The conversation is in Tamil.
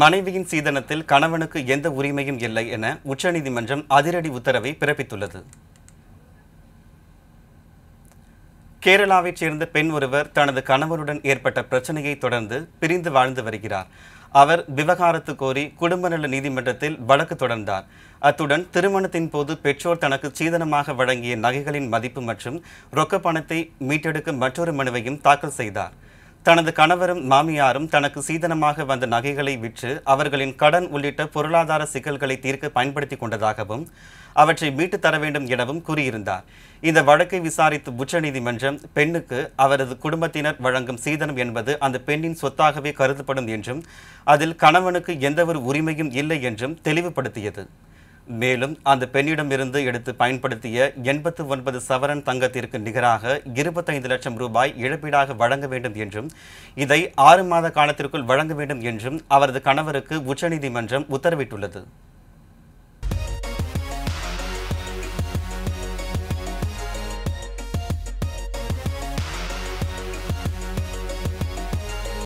மனைவியின் சீதனத்தில் கணவனுக்கு எந்த உரிமையும் இல்லை என உச்சநீதிமன்றம் அதிரடி உத்தரவை பிறப்பித்துள்ளது கேரளாவைச் சேர்ந்த பெண் ஒருவர் தனது கணவருடன் ஏற்பட்ட பிரச்சனையை தொடர்ந்து பிரிந்து வாழ்ந்து வருகிறார் அவர் விவகாரத்து கோரி குடும்ப நல நீதிமன்றத்தில் வழக்கு தொடர்ந்தார் அத்துடன் திருமணத்தின் போது பெற்றோர் தனக்கு சீதனமாக வழங்கிய நகைகளின் மதிப்பு மற்றும் ரொக்க பணத்தை மீட்டெடுக்கும் மற்றொரு மனுவையும் தாக்கல் செய்தார் தனது கணவரும் மாமியாரும் தனக்கு சீதனமாக வந்த நகைகளை விற்று அவர்களின் கடன் உள்ளிட்ட பொருளாதார சிக்கல்களை தீர்க்க பயன்படுத்தி கொண்டதாகவும் அவற்றை மீட்டு தர வேண்டும் எனவும் கூறியிருந்தார் இந்த வழக்கை விசாரித்து உச்சநீதிமன்றம் பெண்ணுக்கு அவரது குடும்பத்தினர் வழங்கும் சீதனம் என்பது அந்த பெண்ணின் சொத்தாகவே கருதப்படும் என்றும் அதில் கணவனுக்கு எந்தவொரு உரிமையும் இல்லை என்றும் தெளிவுபடுத்தியது மேலும் அந்த பெண்ணிடமிருந்து எடுத்து பயன்படுத்திய எண்பத்து ஒன்பது சவரன் தங்கத்திற்கு நிகராக இருபத்தைந்து லட்சம் ரூபாய் இழப்பீடாக வழங்க வேண்டும் என்றும் இதை ஆறு மாத காலத்திற்குள் வழங்க வேண்டும் என்றும் அவரது கணவருக்கு உச்சநீதிமன்றம் உத்தரவிட்டுள்ளது